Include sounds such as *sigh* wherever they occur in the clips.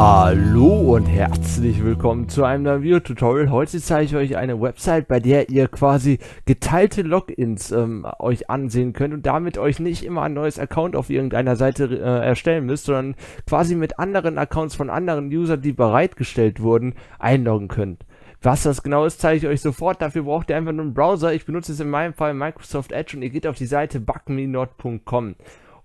Hallo und herzlich willkommen zu einem neuen Video-Tutorial. Heute zeige ich euch eine Website, bei der ihr quasi geteilte Logins ähm, euch ansehen könnt und damit euch nicht immer ein neues Account auf irgendeiner Seite äh, erstellen müsst, sondern quasi mit anderen Accounts von anderen Usern, die bereitgestellt wurden, einloggen könnt. Was das genau ist, zeige ich euch sofort. Dafür braucht ihr einfach nur einen Browser. Ich benutze es in meinem Fall Microsoft Edge und ihr geht auf die Seite bugmenot.com.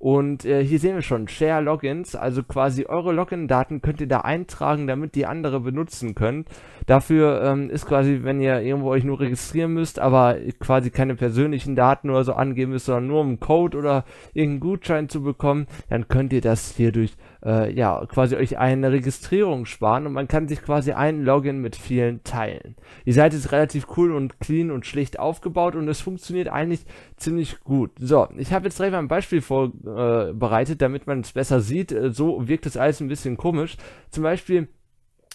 Und äh, hier sehen wir schon Share Logins, also quasi eure Login-Daten könnt ihr da eintragen, damit die andere benutzen könnt. Dafür ähm, ist quasi, wenn ihr irgendwo euch nur registrieren müsst, aber quasi keine persönlichen Daten oder so angeben müsst, sondern nur um einen Code oder irgendeinen Gutschein zu bekommen, dann könnt ihr das hier durch äh, ja quasi euch eine Registrierung sparen und man kann sich quasi ein Login mit vielen teilen. Die Seite ist relativ cool und clean und schlicht aufgebaut und es funktioniert eigentlich ziemlich gut. So, ich habe jetzt direkt mal ein Beispiel vor äh, bereitet, damit man es besser sieht. Äh, so wirkt das alles ein bisschen komisch. Zum Beispiel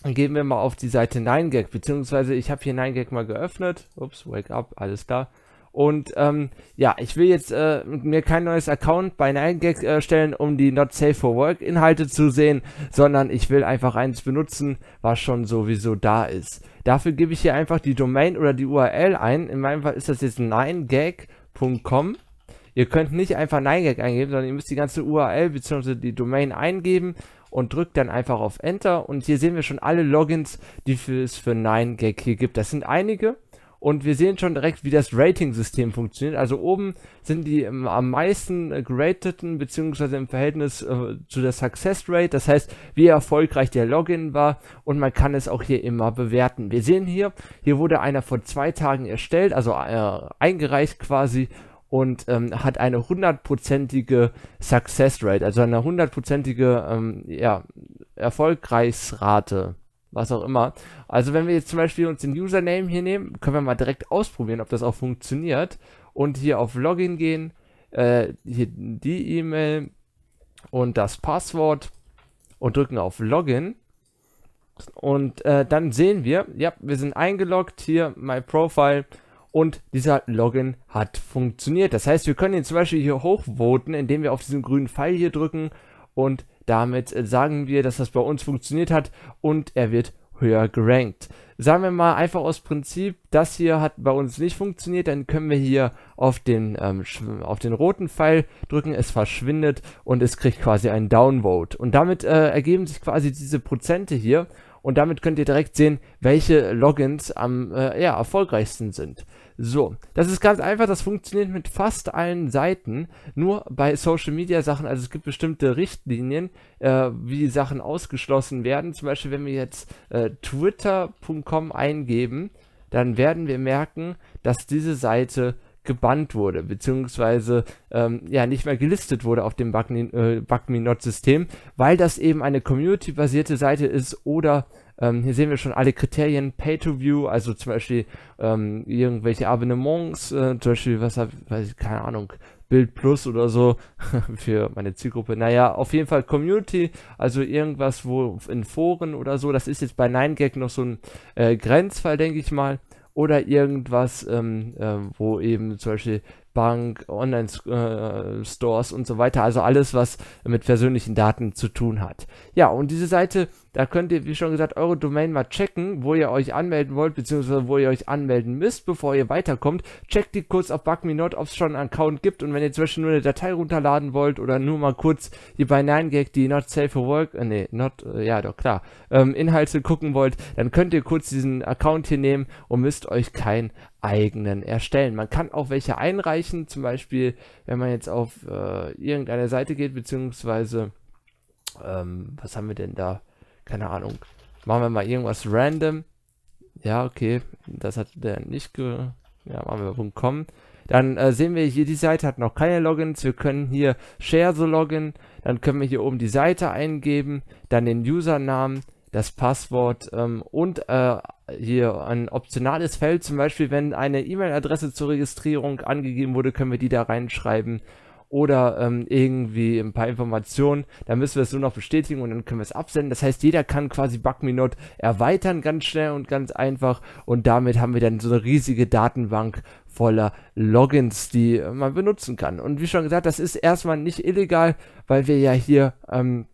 gehen wir mal auf die Seite 9gag, beziehungsweise ich habe hier 9gag mal geöffnet. Ups, wake up, alles da. Und ähm, ja, ich will jetzt äh, mir kein neues Account bei 9gag äh, um die Not Safe for Work Inhalte zu sehen, sondern ich will einfach eins benutzen, was schon sowieso da ist. Dafür gebe ich hier einfach die Domain oder die URL ein. In meinem Fall ist das jetzt 9gag.com Ihr könnt nicht einfach NineGag eingeben, sondern ihr müsst die ganze URL bzw. die Domain eingeben und drückt dann einfach auf Enter. Und hier sehen wir schon alle Logins, die es für NineGag hier gibt. Das sind einige. Und wir sehen schon direkt, wie das Rating-System funktioniert. Also oben sind die ähm, am meisten äh, gerateten, beziehungsweise im Verhältnis äh, zu der Success Rate. Das heißt, wie erfolgreich der Login war. Und man kann es auch hier immer bewerten. Wir sehen hier, hier wurde einer vor zwei Tagen erstellt, also äh, eingereicht quasi und ähm, hat eine hundertprozentige Success Rate, also eine hundertprozentige ähm, ja, Erfolgreichsrate, was auch immer. Also wenn wir jetzt zum Beispiel uns den Username hier nehmen, können wir mal direkt ausprobieren, ob das auch funktioniert und hier auf Login gehen, äh, hier die E-Mail und das Passwort und drücken auf Login. Und äh, dann sehen wir, ja, wir sind eingeloggt, hier My Profile, und dieser Login hat funktioniert. Das heißt, wir können ihn zum Beispiel hier hochvoten, indem wir auf diesen grünen Pfeil hier drücken und damit äh, sagen wir, dass das bei uns funktioniert hat und er wird höher gerankt. Sagen wir mal einfach aus Prinzip, das hier hat bei uns nicht funktioniert, dann können wir hier auf den, ähm, auf den roten Pfeil drücken, es verschwindet und es kriegt quasi einen Downvote. Und damit äh, ergeben sich quasi diese Prozente hier und damit könnt ihr direkt sehen, welche Logins am äh, ja, erfolgreichsten sind. So, das ist ganz einfach, das funktioniert mit fast allen Seiten, nur bei Social Media Sachen, also es gibt bestimmte Richtlinien, äh, wie Sachen ausgeschlossen werden. Zum Beispiel, wenn wir jetzt äh, twitter.com eingeben, dann werden wir merken, dass diese Seite gebannt wurde, beziehungsweise ähm, ja nicht mehr gelistet wurde auf dem Bug-Me-Not-System, äh, weil das eben eine community-basierte Seite ist oder ähm, hier sehen wir schon alle Kriterien Pay-to-View, also zum Beispiel ähm, irgendwelche Abonnements, äh, zum Beispiel, was weiß ich, keine Ahnung, Bild Plus oder so *laughs* für meine Zielgruppe. Naja, auf jeden Fall Community, also irgendwas wo in Foren oder so. Das ist jetzt bei 9gag noch so ein äh, Grenzfall, denke ich mal oder irgendwas, ähm, äh, wo eben zum Beispiel Bank, Online-Stores äh, und so weiter. Also alles, was mit persönlichen Daten zu tun hat. Ja, und diese Seite, da könnt ihr, wie schon gesagt, eure Domain mal checken, wo ihr euch anmelden wollt, beziehungsweise wo ihr euch anmelden müsst, bevor ihr weiterkommt. Checkt die kurz auf BugMeNot, ob es schon einen Account gibt. Und wenn ihr zum Beispiel nur eine Datei runterladen wollt oder nur mal kurz die bei 9gag, die Not Safe for Work, äh, nee, not, äh, ja doch, klar, ähm, Inhalte gucken wollt, dann könnt ihr kurz diesen Account hier nehmen und müsst euch kein eigenen erstellen. Man kann auch welche einreichen, zum Beispiel, wenn man jetzt auf äh, irgendeine Seite geht, beziehungsweise, ähm, was haben wir denn da? Keine Ahnung. Machen wir mal irgendwas random. Ja, okay, das hat der nicht ge... Ja, machen wir .com. Dann äh, sehen wir hier, die Seite hat noch keine Logins. Wir können hier Share so Login. Dann können wir hier oben die Seite eingeben, dann den Usernamen, das Passwort ähm, und äh, hier ein optionales Feld, zum Beispiel, wenn eine E-Mail-Adresse zur Registrierung angegeben wurde, können wir die da reinschreiben oder ähm, irgendwie ein paar Informationen. Dann müssen wir es nur noch bestätigen und dann können wir es absenden. Das heißt, jeder kann quasi BugMeNot erweitern, ganz schnell und ganz einfach. Und damit haben wir dann so eine riesige Datenbank voller Logins, die man benutzen kann. Und wie schon gesagt, das ist erstmal nicht illegal, weil wir ja hier ähm,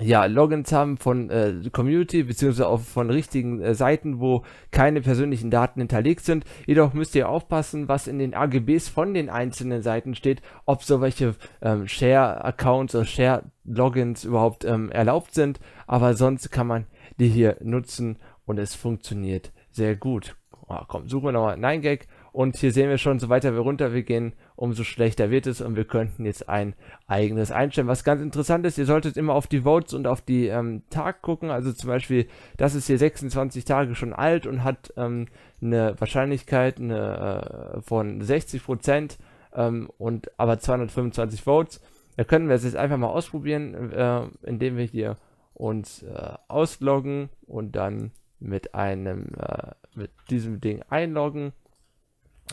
ja, Logins haben von äh, Community beziehungsweise auch von richtigen äh, Seiten, wo keine persönlichen Daten hinterlegt sind. Jedoch müsst ihr aufpassen, was in den AGBs von den einzelnen Seiten steht, ob so welche ähm, Share-Accounts oder Share-Logins überhaupt ähm, erlaubt sind. Aber sonst kann man die hier nutzen und es funktioniert sehr gut. Oh, komm, suchen wir nochmal 9gag und hier sehen wir schon, so weiter wir runter wir gehen, umso schlechter wird es und wir könnten jetzt ein eigenes einstellen. Was ganz interessant ist, ihr solltet immer auf die Votes und auf die ähm, Tag gucken. Also zum Beispiel, das ist hier 26 Tage schon alt und hat ähm, eine Wahrscheinlichkeit eine, äh, von 60 Prozent ähm, und aber 225 Votes. Da können wir es jetzt einfach mal ausprobieren, äh, indem wir hier uns äh, ausloggen und dann mit einem äh, mit diesem Ding einloggen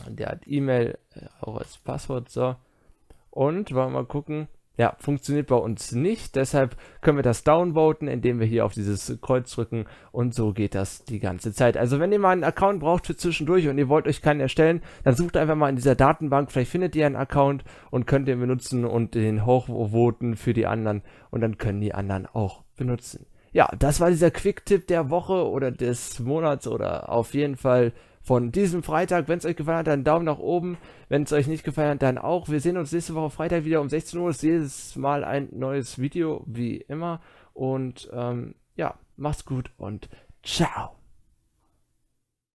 der hat E-Mail äh, auch als Passwort so. Und wollen wir mal gucken. Ja, funktioniert bei uns nicht. Deshalb können wir das downvoten, indem wir hier auf dieses Kreuz drücken. Und so geht das die ganze Zeit. Also wenn ihr mal einen Account braucht für zwischendurch und ihr wollt euch keinen erstellen, dann sucht einfach mal in dieser Datenbank. Vielleicht findet ihr einen Account und könnt den benutzen und den hochvoten für die anderen. Und dann können die anderen auch benutzen. Ja, das war dieser Quick-Tipp der Woche oder des Monats oder auf jeden Fall von diesem Freitag. Wenn es euch gefallen hat, dann Daumen nach oben. Wenn es euch nicht gefallen hat, dann auch. Wir sehen uns nächste Woche Freitag wieder um 16 Uhr. Es ist jedes Mal ein neues Video, wie immer. Und ähm, ja, macht's gut und ciao.